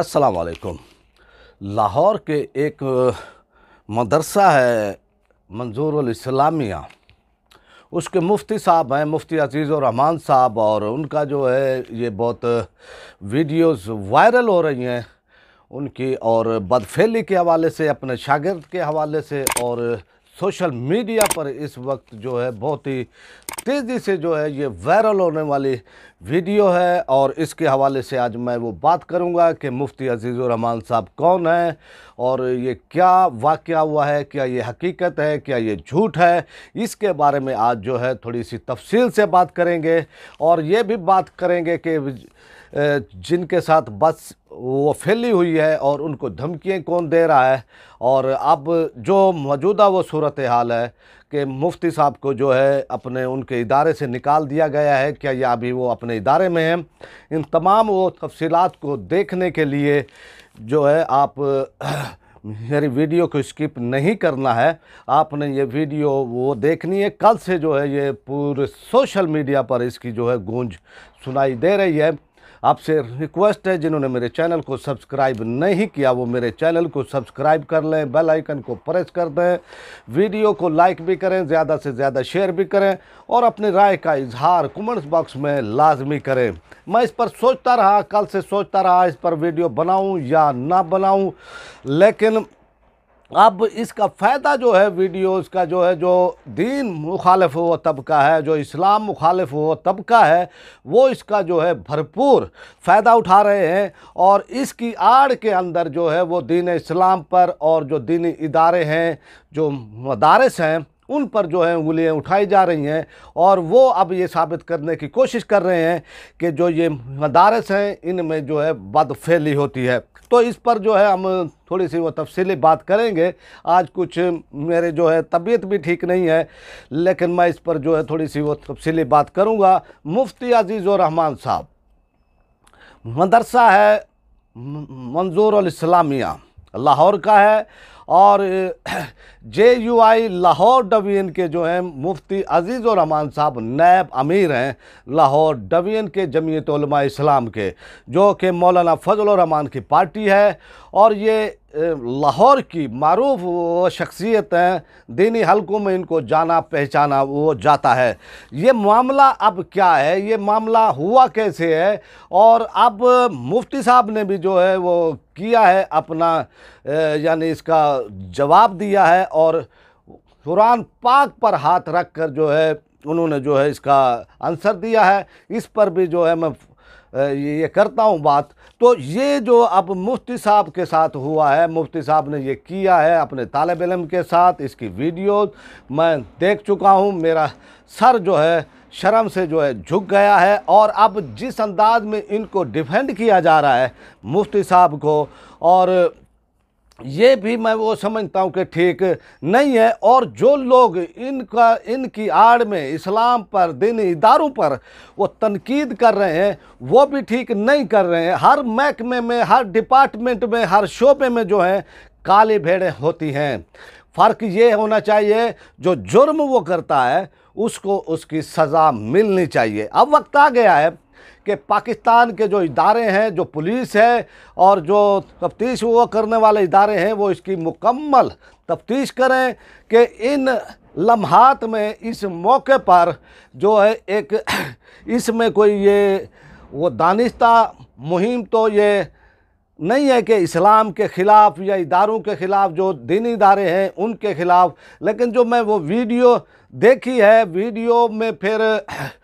अस्सलाम वालेकुम लाहौर के एक मदरसा है मंजूर इस्लामिया उसके मुफ्ती साहब हैं मुफ्ती रहमान साहब और उनका जो है ये बहुत वीडियोस वायरल हो रही हैं उनकी और बदफेली के हवाले से अपने शागिर्द के हवाले से और सोशल मीडिया पर इस वक्त जो है बहुत ही तेज़ी से जो है ये वायरल होने वाली वीडियो है और इसके हवाले से आज मैं वो बात करूंगा कि मुफ्ती अजीज़ुररहमान साहब कौन है और ये क्या वाक़ हुआ है क्या ये हकीकत है क्या ये झूठ है इसके बारे में आज जो है थोड़ी सी तफसील से बात करेंगे और ये भी बात करेंगे कि जिनके साथ बस वो फैली हुई है और उनको धमकियाँ कौन दे रहा है और अब जो मौजूदा वो सूरत हाल है कि मुफ्ती साहब को जो है अपने उनके इदारे से निकाल दिया गया है क्या या अभी वो अपने इदारे में हैं इन तमाम वो तफसीत को देखने के लिए जो है आप मेरी वीडियो को स्किप नहीं करना है आपने ये वीडियो वो देखनी है कल से जो है ये पूरे सोशल मीडिया पर इसकी जो है गूंज सुनाई दे रही है आपसे रिक्वेस्ट है जिन्होंने मेरे चैनल को सब्सक्राइब नहीं किया वो मेरे चैनल को सब्सक्राइब कर लें बेल आइकन को प्रेस कर दें वीडियो को लाइक भी करें ज़्यादा से ज़्यादा शेयर भी करें और अपनी राय का इजहार कमेंट्स बॉक्स में लाजमी करें मैं इस पर सोचता रहा कल से सोचता रहा इस पर वीडियो बनाऊँ या ना बनाऊँ लेकिन अब इसका फ़ायदा जो है वीडियोस का जो है जो दीन मुखालफ हुआ तबका है जो इस्लाम मुखालफ हुआ तबका है वो इसका जो है भरपूर फ़ायदा उठा रहे हैं और इसकी आड़ के अंदर जो है वो दीन इस्लाम पर और जो दीनी इदारे हैं जो मदारस हैं उन पर जो है उंगलियां उठाई जा रही हैं और वो अब ये साबित करने की कोशिश कर रहे हैं कि जो ये मदारस हैं इनमें जो है बदफैली होती है तो इस पर जो है हम थोड़ी सी वो तफसीली बात करेंगे आज कुछ मेरे जो है तबीयत भी ठीक नहीं है लेकिन मैं इस पर जो है थोड़ी सी वो तफसीली बात करूँगा मुफ्ती अजीज़ रहमान साहब मदरसा है मंजूर इस्लामिया लाहौर का है और जे यू आई लाहौर डवीन के जो हैं मुफ्ती अजीज़ रहमान साहब नैब अमीर हैं लाहौर डवीन के जमीयत इस्लाम के जो कि मौलाना फजल रहमान की पार्टी है और ये लाहौर की मरूफ शख्सियत हैं दीनी हलकों में इनको जाना पहचाना वो जाता है ये मामला अब क्या है ये मामला हुआ कैसे है और अब मुफ्ती साहब ने भी जो है वो किया है अपना यानी इसका जवाब दिया है और कुरान पाक पर हाथ रख कर जो है उन्होंने जो है इसका आंसर दिया है इस पर भी जो है मैं ये करता हूँ बात तो ये जो अब मुफ्ती साहब के साथ हुआ है मुफ्ती साहब ने ये किया है अपने तालब इलम के साथ इसकी वीडियो मैं देख चुका हूँ मेरा सर जो है शर्म से जो है झुक गया है और अब जिस अंदाज में इनको डिफेंड किया जा रहा है मुफ्ती साहब को और ये भी मैं वो समझता हूँ कि ठीक नहीं है और जो लोग इनका इनकी आड़ में इस्लाम पर दिन इदारों पर वो तनकीद कर रहे हैं वो भी ठीक नहीं कर रहे हैं हर महकमे में हर डिपार्टमेंट में हर शोबे में जो है काली भेड़ें होती हैं फ़र्क ये होना चाहिए जो जुर्म वो करता है उसको उसकी सज़ा मिलनी चाहिए अब वक्त आ गया है कि पाकिस्तान के जो इदारे हैं जो पुलिस है और जो तफ्तीश वो करने वाले इदारे हैं वो इसकी मुकम्मल तफ्तीश करें कि इन लम्हात में इस मौके पर जो है एक इसमें कोई ये वो दानिश्ता मुहिम तो ये नहीं है कि इस्लाम के ख़िलाफ़ या इदारों के ख़िलाफ़ जो दीनी इदारे हैं उनके ख़िलाफ़ लेकिन जो मैं वो वीडियो देखी है वीडियो में फिर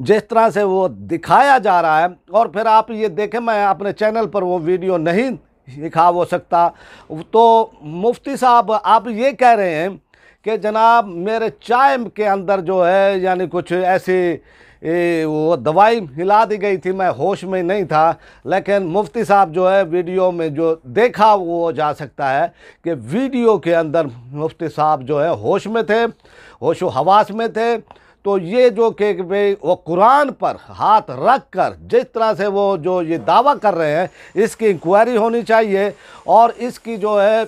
जिस तरह से वो दिखाया जा रहा है और फिर आप ये देखें मैं अपने चैनल पर वो वीडियो नहीं दिखा हो सकता तो मुफ्ती साहब आप ये कह रहे हैं कि जनाब मेरे चाय के अंदर जो है यानी कुछ ऐसी ए, वो दवाई हिला दी गई थी मैं होश में नहीं था लेकिन मुफ्ती साहब जो है वीडियो में जो देखा वो जा सकता है कि वीडियो के अंदर मुफ्ती साहब जो है होश में थे होश हवास में थे तो ये जो कि भाई वो कुरान पर हाथ रख कर जिस तरह से वो जो ये दावा कर रहे हैं इसकी इंक्वायरी होनी चाहिए और इसकी जो है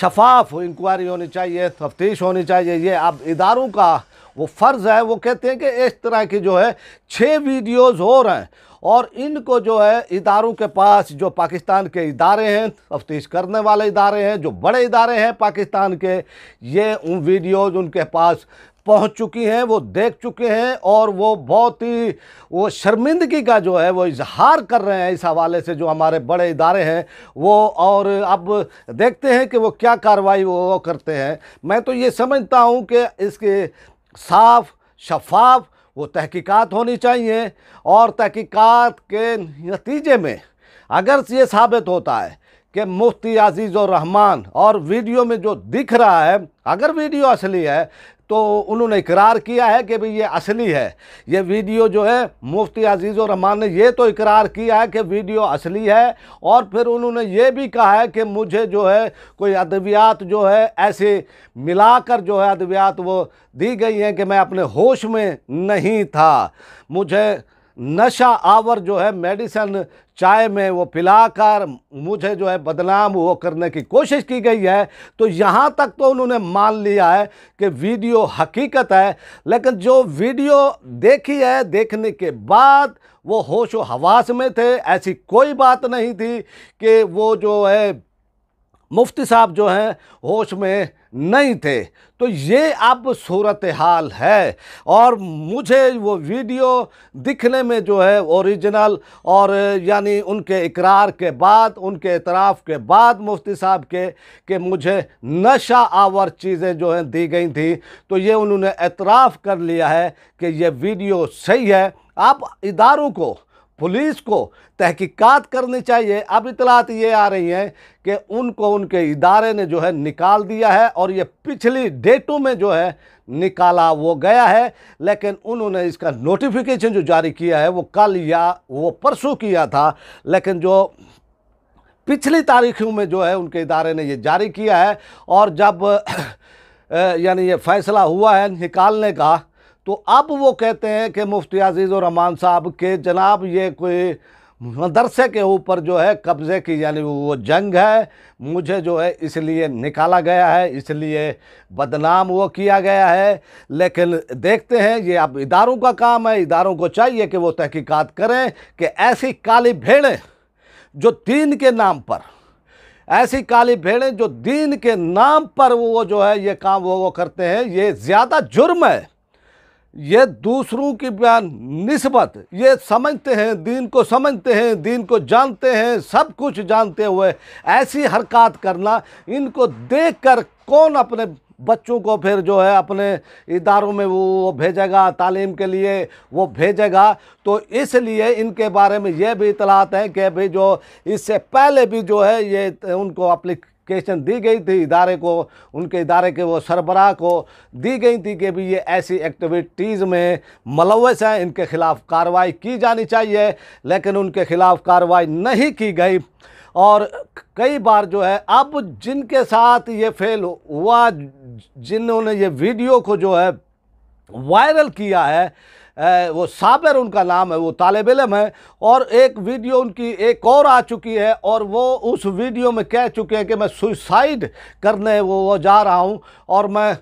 शफाफ इंक्वायरी होनी चाहिए तफ्तीश होनी चाहिए ये अब इदारों का वो फ़र्ज़ है वो कहते हैं कि इस तरह की जो है छः वीडियोज़ हो रहे हैं और इनको जो है इदारों के पास जो पाकिस्तान के इदारे हैं तफ्तीश करने वाले इदारे हैं जो बड़े इदारे हैं पाकिस्तान के ये उन वीडियोज़ उनके पास पहुंच चुकी हैं वो देख चुके हैं और वो बहुत ही वो शर्मिंदगी का जो है वो इजहार कर रहे हैं इस हवाले से जो हमारे बड़े इदारे हैं वो और अब देखते हैं कि वो क्या कार्रवाई वो करते हैं मैं तो ये समझता हूँ कि इसके साफ शफाफ वो तहकीकात होनी चाहिए और तहकीकात के नतीजे में अगर ये साबित होता है कि मुफ्ती अजीज़ और रहमान और वीडियो में जो दिख रहा है अगर वीडियो असली है तो उन्होंने इकरार किया है कि भाई ये असली है ये वीडियो जो है मुफ्ती रहमान ने ये तो इकरार किया है कि वीडियो असली है और फिर उन्होंने ये भी कहा है कि मुझे जो है कोई अद्वियात जो है ऐसे मिलाकर जो है अद्वियात वो दी गई हैं कि मैं अपने होश में नहीं था मुझे नशा आवर जो है मेडिसन चाय में वो पिलाकर मुझे जो है बदनाम वो करने की कोशिश की गई है तो यहाँ तक तो उन्होंने मान लिया है कि वीडियो हकीकत है लेकिन जो वीडियो देखी है देखने के बाद वो होश हवास में थे ऐसी कोई बात नहीं थी कि वो जो है मुफ्ती साहब जो हैं होश में नहीं थे तो ये अब सूरत हाल है और मुझे वो वीडियो दिखने में जो है ओरिजिनल और यानी उनके इकरार के बाद उनके इतराफ़ के बाद मुफ्ती साहब के कि मुझे नशा आवर चीज़ें जो हैं दी गई थी तो ये उन्होंने एतराफ़ कर लिया है कि ये वीडियो सही है आप इदारों को पुलिस को तहकीकात करनी चाहिए अब इतलात ये आ रही हैं कि उनको उनके इदारे ने जो है निकाल दिया है और ये पिछली डेटों में जो है निकाला वो गया है लेकिन उन्होंने इसका नोटिफिकेशन जो जारी किया है वो कल या वो परसों किया था लेकिन जो पिछली तारीखों में जो है उनके इदारे ने ये जारी किया है और जब यानी ये फैसला हुआ है निकालने का तो अब वो कहते हैं कि मुफ्ती अजीज़ और रमान साहब के जनाब ये कोई मदरसे के ऊपर जो है कब्ज़े की यानी वो जंग है मुझे जो है इसलिए निकाला गया है इसलिए बदनाम वो किया गया है लेकिन देखते हैं ये अब इदारों का काम है इदारों को चाहिए कि वो तहकीकात करें कि ऐसी काली भेड़ें जो दीन के नाम पर ऐसी काली भेड़ें जो दीन के नाम पर वो जो है ये काम वो वो करते हैं ये ज़्यादा जुर्म है ये दूसरों की बयान नस्बत ये समझते हैं दीन को समझते हैं दीन को जानते हैं सब कुछ जानते हुए ऐसी हरकत करना इनको देख कर कौन अपने बच्चों को फिर जो है अपने इदारों में वो भेजेगा तालीम के लिए वो भेजेगा तो इसलिए इनके बारे में ये भी इतलात हैं कि भाई जो इससे पहले भी जो है ये उनको अपनी नोटिफिकेशन दी गई थी इदारे को उनके इदारे के वो सरबराह को दी गई थी कि भी ये ऐसी एक्टिविटीज़ में मुलवस हैं इनके ख़िलाफ़ कार्रवाई की जानी चाहिए लेकिन उनके ख़िलाफ़ कार्रवाई नहीं की गई और कई बार जो है अब जिनके साथ ये फेल हुआ जिन्होंने ये वीडियो को जो है वायरल किया है वो साबिर उनका नाम है वो तालब इलम है और एक वीडियो उनकी एक और आ चुकी है और वो उस वीडियो में कह चुके हैं कि मैं सुसाइड करने वो, वो जा रहा हूँ और मैं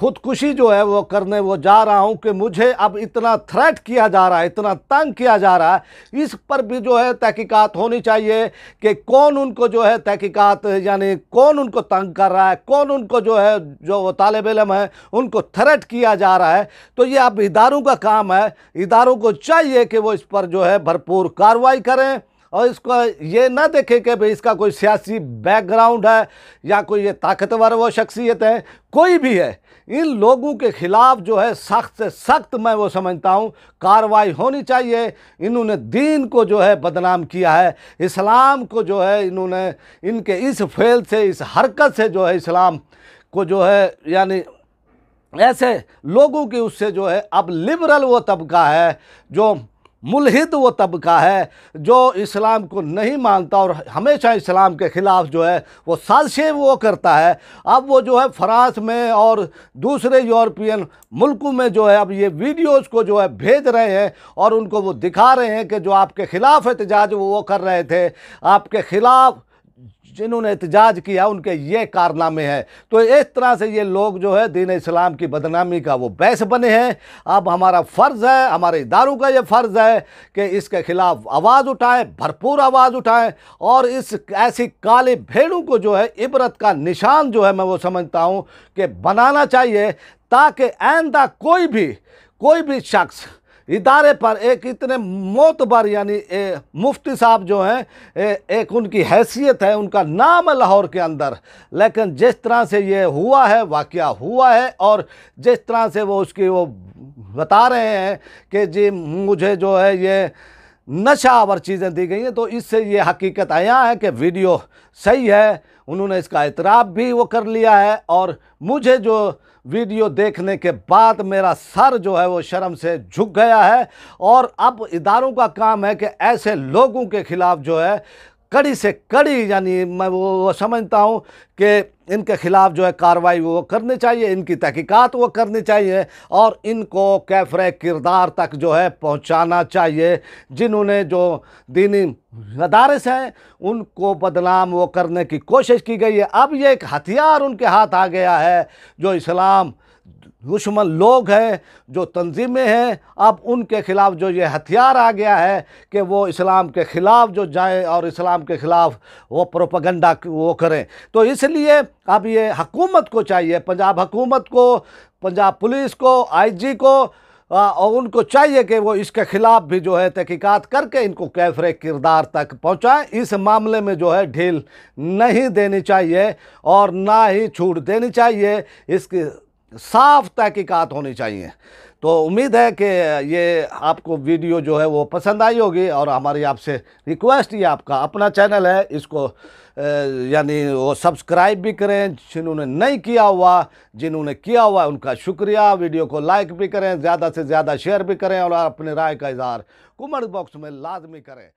खुदकुशी जो है वो करने वो जा रहा हूँ कि मुझे अब इतना थ्रेट किया जा रहा है इतना तंग किया जा रहा है इस पर भी जो है तहकीकात होनी चाहिए कि कौन उनको जो है तहकीकात यानी कौन उनको तंग कर रहा है कौन उनको जो है जो वो तालब इलम है उनको थ्रेट किया जा रहा है तो ये अब इदारों का काम है इदारों को चाहिए कि वो इस पर जो है भरपूर कार्रवाई करें और इसको ये ना देखें कि भाई इसका कोई सियासी बैकग्राउंड है या कोई ये ताकतवर वो शख्सियत है कोई भी है इन लोगों के ख़िलाफ़ जो है सख्त से सख्त मैं वो समझता हूँ कार्रवाई होनी चाहिए इन्होंने दीन को जो है बदनाम किया है इस्लाम को जो है इन्होंने इनके इस फेल से इस हरकत से जो है इस्लाम को जो है यानी ऐसे लोगों की उससे जो है अब लिबरल वो तबका है जो मुलहिद वो तबका है जो इस्लाम को नहीं मानता और हमेशा इस्लाम के ख़िलाफ़ जो है वो साजिशें वो करता है अब वो जो है फ़्रांस में और दूसरे यूरोपियन मुल्कों में जो है अब ये वीडियोस को जो है भेज रहे हैं और उनको वो दिखा रहे हैं कि जो आपके ख़िलाफ़ एहतजाज वो, वो कर रहे थे आपके ख़िलाफ़ जिन्होंने एहतजाज किया उनके ये कारनामे हैं तो इस तरह से ये लोग जो है दीन इस्लाम की बदनामी का वो बैस बने हैं अब हमारा फ़र्ज़ है हमारे इदारों का ये फ़र्ज़ है कि इसके ख़िलाफ़ आवाज़ उठाएं भरपूर आवाज़ उठाएं और इस ऐसी काले भेड़ों को जो है इबरत का निशान जो है मैं वो समझता हूँ कि बनाना चाहिए ताकि आइंदा कोई भी कोई भी शख्स इदारे पर एक इतने मोतबर यानी मुफ्ती साहब जो हैं एक उनकी हैसियत है उनका नाम है लाहौर के अंदर लेकिन जिस तरह से ये हुआ है वाक़ हुआ है और जिस तरह से वो उसकी वो बता रहे हैं कि जी मुझे जो है ये नशावर चीज़ें दी गई हैं तो इससे ये हकीकत आया है कि वीडियो सही है उन्होंने इसका इतराब भी वो कर लिया है और मुझे जो वीडियो देखने के बाद मेरा सर जो है वो शर्म से झुक गया है और अब इदारों का काम है कि ऐसे लोगों के ख़िलाफ़ जो है कड़ी से कड़ी यानी मैं वो, वो समझता हूँ कि इनके ख़िलाफ़ जो है कार्रवाई वो करनी चाहिए इनकी तहकीकात वो करनी चाहिए और इनको कैफर किरदार तक जो है पहुँचाना चाहिए जिन्होंने जो दीनी मदारस हैं उनको बदनाम वो करने की कोशिश की गई है अब ये एक हथियार उनके हाथ आ गया है जो इस्लाम दुश्मन लोग हैं जो तंजीमें हैं अब उनके ख़िलाफ़ जो ये हथियार आ गया है कि वो इस्लाम के ख़िलाफ़ जो जाएं और इस्लाम के ख़िलाफ़ वो प्रोपगंडा वो करें तो इसलिए अब ये हकूमत को चाहिए पंजाब हकूमत को पंजाब पुलिस को आईजी को और उनको चाहिए कि वो इसके ख़िलाफ़ भी जो है तहकीक़ात करके इनको कैफरे किरदार तक पहुँचाएँ इस मामले में जो है ढील नहीं देनी चाहिए और ना ही छूट देनी चाहिए इसकी साफ तहकीकात होनी चाहिए तो उम्मीद है कि ये आपको वीडियो जो है वो पसंद आई होगी और हमारी आपसे रिक्वेस्ट ये आपका अपना चैनल है इसको यानी वो सब्सक्राइब भी करें जिन्होंने नहीं किया हुआ जिन्होंने किया हुआ उनका शुक्रिया वीडियो को लाइक भी करें ज़्यादा से ज़्यादा शेयर भी करें और अपने राय का इजहार कमेंट बॉक्स में लाजमी करें